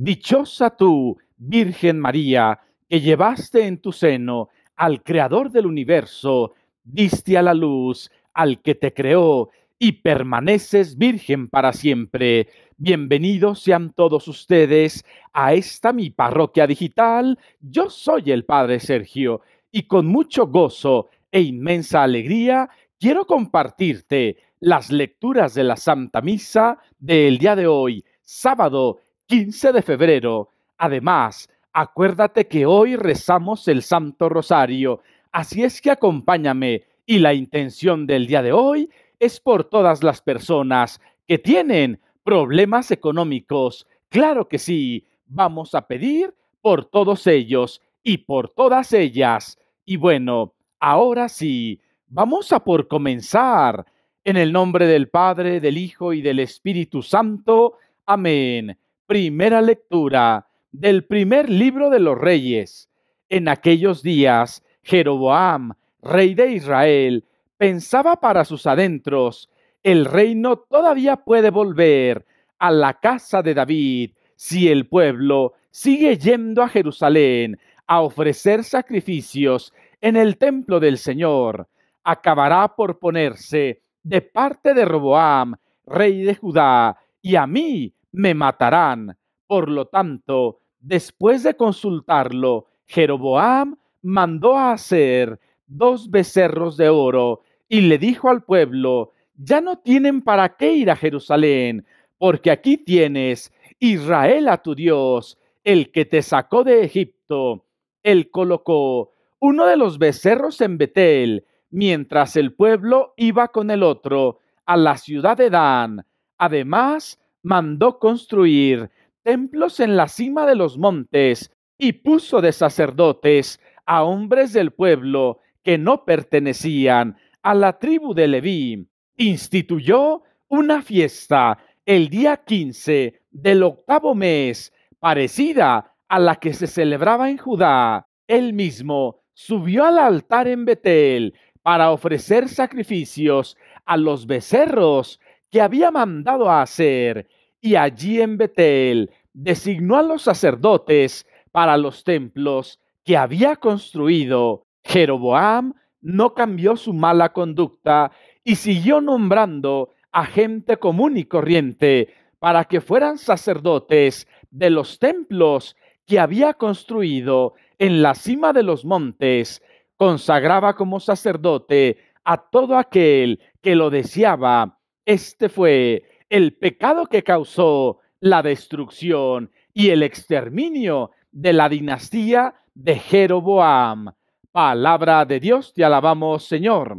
Dichosa tú, Virgen María, que llevaste en tu seno al Creador del universo, diste a la luz al que te creó y permaneces virgen para siempre. Bienvenidos sean todos ustedes a esta mi parroquia digital. Yo soy el Padre Sergio y con mucho gozo e inmensa alegría quiero compartirte las lecturas de la Santa Misa del día de hoy, sábado 15 de febrero. Además, acuérdate que hoy rezamos el Santo Rosario, así es que acompáñame y la intención del día de hoy es por todas las personas que tienen problemas económicos. Claro que sí, vamos a pedir por todos ellos y por todas ellas. Y bueno, ahora sí, vamos a por comenzar. En el nombre del Padre, del Hijo y del Espíritu Santo. Amén. Primera lectura del primer libro de los reyes. En aquellos días, Jeroboam, rey de Israel, pensaba para sus adentros, el reino todavía puede volver a la casa de David si el pueblo sigue yendo a Jerusalén a ofrecer sacrificios en el templo del Señor. Acabará por ponerse de parte de Roboam, rey de Judá, y a mí me matarán. Por lo tanto, después de consultarlo, Jeroboam mandó a hacer dos becerros de oro y le dijo al pueblo, ya no tienen para qué ir a Jerusalén, porque aquí tienes Israel a tu Dios, el que te sacó de Egipto. Él colocó uno de los becerros en Betel, mientras el pueblo iba con el otro a la ciudad de Dan. Además, mandó construir templos en la cima de los montes y puso de sacerdotes a hombres del pueblo que no pertenecían a la tribu de Leví. Instituyó una fiesta el día 15 del octavo mes, parecida a la que se celebraba en Judá. Él mismo subió al altar en Betel para ofrecer sacrificios a los becerros que había mandado a hacer y allí en Betel designó a los sacerdotes para los templos que había construido. Jeroboam no cambió su mala conducta y siguió nombrando a gente común y corriente para que fueran sacerdotes de los templos que había construido en la cima de los montes, consagraba como sacerdote a todo aquel que lo deseaba. Este fue el pecado que causó la destrucción y el exterminio de la dinastía de Jeroboam. Palabra de Dios, te alabamos, Señor.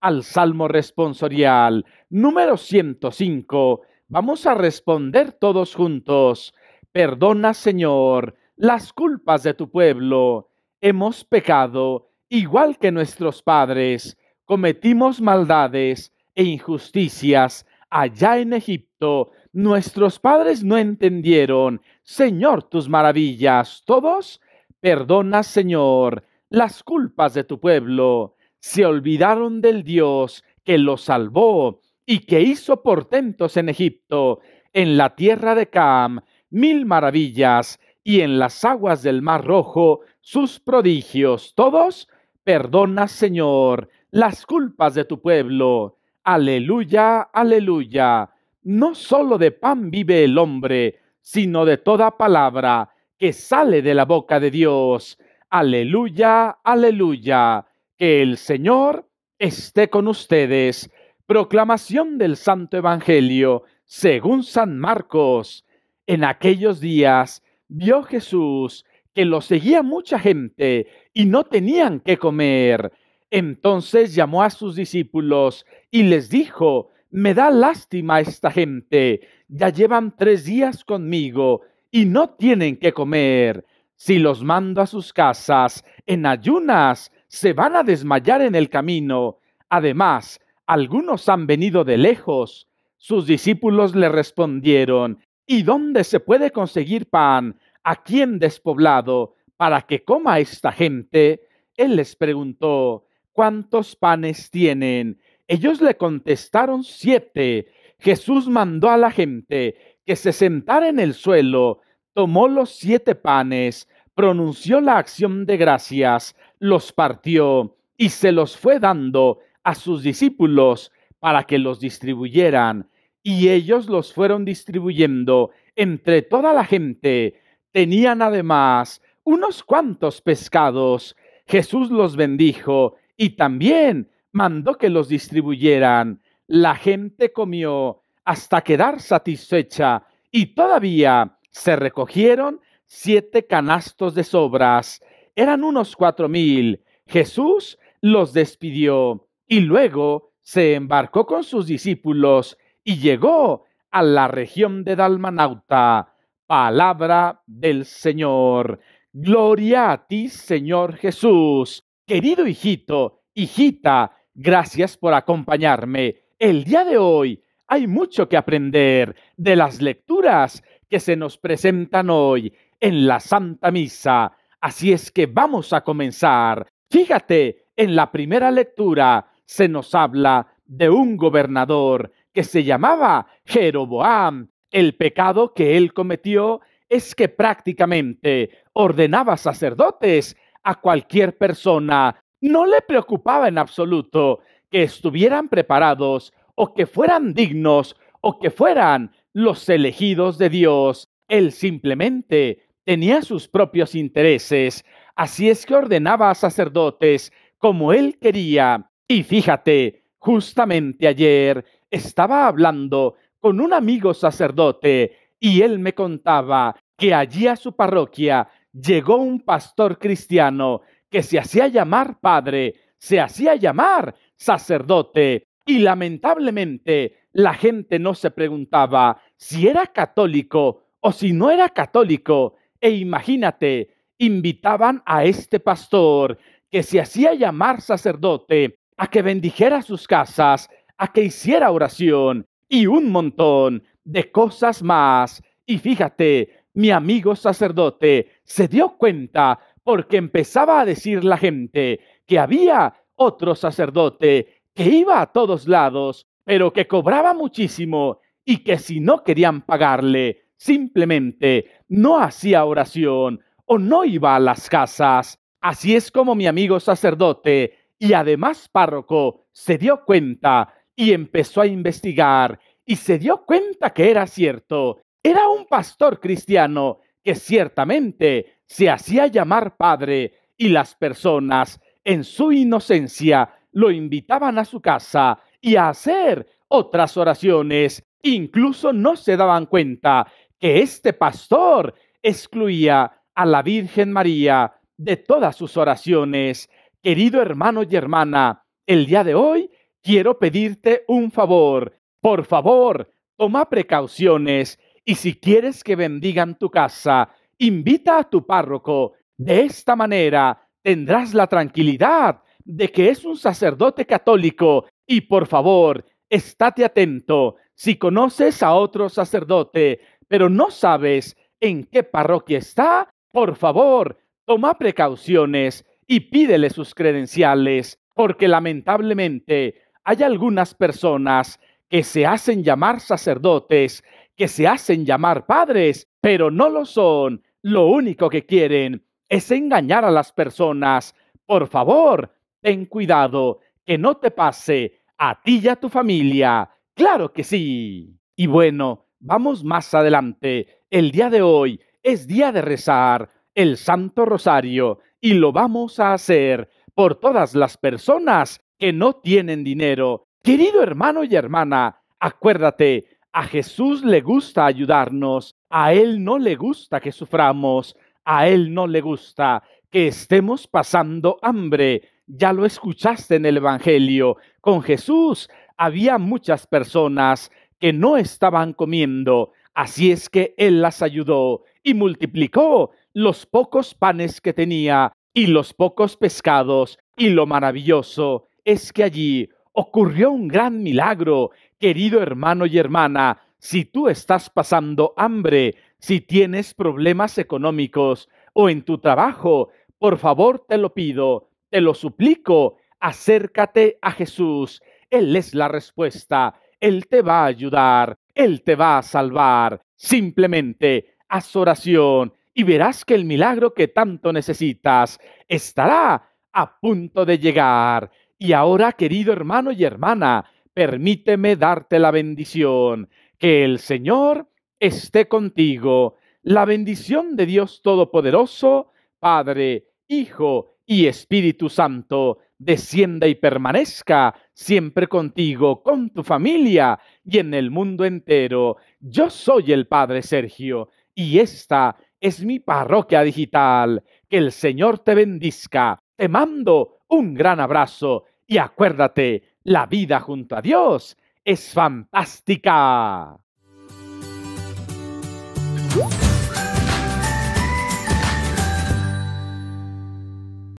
Al Salmo responsorial número 105, vamos a responder todos juntos. Perdona, Señor, las culpas de tu pueblo. Hemos pecado igual que nuestros padres. Cometimos maldades e injusticias allá en Egipto, nuestros padres no entendieron, Señor, tus maravillas, todos, perdona, Señor, las culpas de tu pueblo, se olvidaron del Dios que los salvó y que hizo portentos en Egipto, en la tierra de Cam, mil maravillas, y en las aguas del Mar Rojo, sus prodigios, todos, perdona, Señor, las culpas de tu pueblo. Aleluya, aleluya. No solo de pan vive el hombre, sino de toda palabra que sale de la boca de Dios. Aleluya, aleluya. Que el Señor esté con ustedes. Proclamación del Santo Evangelio, según San Marcos. En aquellos días vio Jesús que lo seguía mucha gente y no tenían que comer. Entonces llamó a sus discípulos y les dijo, me da lástima esta gente, ya llevan tres días conmigo y no tienen que comer. Si los mando a sus casas en ayunas, se van a desmayar en el camino. Además, algunos han venido de lejos. Sus discípulos le respondieron, ¿Y dónde se puede conseguir pan? ¿A quién despoblado? Para que coma esta gente. Él les preguntó, ¿cuántos panes tienen? Ellos le contestaron siete. Jesús mandó a la gente que se sentara en el suelo, tomó los siete panes, pronunció la acción de gracias, los partió y se los fue dando a sus discípulos para que los distribuyeran. Y ellos los fueron distribuyendo entre toda la gente. Tenían además unos cuantos pescados. Jesús los bendijo y también mandó que los distribuyeran. La gente comió hasta quedar satisfecha y todavía se recogieron siete canastos de sobras. Eran unos cuatro mil. Jesús los despidió y luego se embarcó con sus discípulos y llegó a la región de Dalmanauta. Palabra del Señor. Gloria a ti, Señor Jesús. Querido hijito, hijita, gracias por acompañarme. El día de hoy hay mucho que aprender de las lecturas que se nos presentan hoy en la Santa Misa. Así es que vamos a comenzar. Fíjate, en la primera lectura se nos habla de un gobernador que se llamaba Jeroboam. El pecado que él cometió es que prácticamente ordenaba sacerdotes a cualquier persona. No le preocupaba en absoluto que estuvieran preparados o que fueran dignos o que fueran los elegidos de Dios. Él simplemente tenía sus propios intereses. Así es que ordenaba a sacerdotes como él quería. Y fíjate, justamente ayer estaba hablando con un amigo sacerdote y él me contaba que allí a su parroquia llegó un pastor cristiano que se hacía llamar padre, se hacía llamar sacerdote, y lamentablemente la gente no se preguntaba si era católico o si no era católico. E imagínate, invitaban a este pastor que se hacía llamar sacerdote a que bendijera sus casas, a que hiciera oración y un montón de cosas más. Y fíjate, mi amigo sacerdote se dio cuenta porque empezaba a decir la gente que había otro sacerdote que iba a todos lados, pero que cobraba muchísimo y que si no querían pagarle, simplemente no hacía oración o no iba a las casas. Así es como mi amigo sacerdote y además párroco se dio cuenta y empezó a investigar y se dio cuenta que era cierto era un pastor cristiano que ciertamente se hacía llamar padre y las personas en su inocencia lo invitaban a su casa y a hacer otras oraciones. Incluso no se daban cuenta que este pastor excluía a la Virgen María de todas sus oraciones. Querido hermano y hermana, el día de hoy quiero pedirte un favor. Por favor, toma precauciones y si quieres que bendigan tu casa, invita a tu párroco. De esta manera tendrás la tranquilidad de que es un sacerdote católico. Y por favor, estate atento. Si conoces a otro sacerdote, pero no sabes en qué parroquia está, por favor, toma precauciones y pídele sus credenciales, porque lamentablemente hay algunas personas que se hacen llamar sacerdotes que se hacen llamar padres, pero no lo son. Lo único que quieren es engañar a las personas. Por favor, ten cuidado que no te pase a ti y a tu familia. Claro que sí. Y bueno, vamos más adelante. El día de hoy es día de rezar el Santo Rosario y lo vamos a hacer por todas las personas que no tienen dinero. Querido hermano y hermana, acuérdate a Jesús le gusta ayudarnos, a Él no le gusta que suframos, a Él no le gusta que estemos pasando hambre. Ya lo escuchaste en el Evangelio. Con Jesús había muchas personas que no estaban comiendo, así es que Él las ayudó y multiplicó los pocos panes que tenía y los pocos pescados. Y lo maravilloso es que allí ocurrió un gran milagro, querido hermano y hermana. Si tú estás pasando hambre, si tienes problemas económicos o en tu trabajo, por favor te lo pido, te lo suplico, acércate a Jesús. Él es la respuesta, Él te va a ayudar, Él te va a salvar. Simplemente haz oración y verás que el milagro que tanto necesitas estará a punto de llegar. Y ahora, querido hermano y hermana, permíteme darte la bendición. Que el Señor esté contigo. La bendición de Dios Todopoderoso, Padre, Hijo y Espíritu Santo, descienda y permanezca siempre contigo, con tu familia y en el mundo entero. Yo soy el Padre Sergio y esta es mi parroquia digital. Que el Señor te bendizca, Te mando un gran abrazo y acuérdate, la vida junto a Dios es fantástica.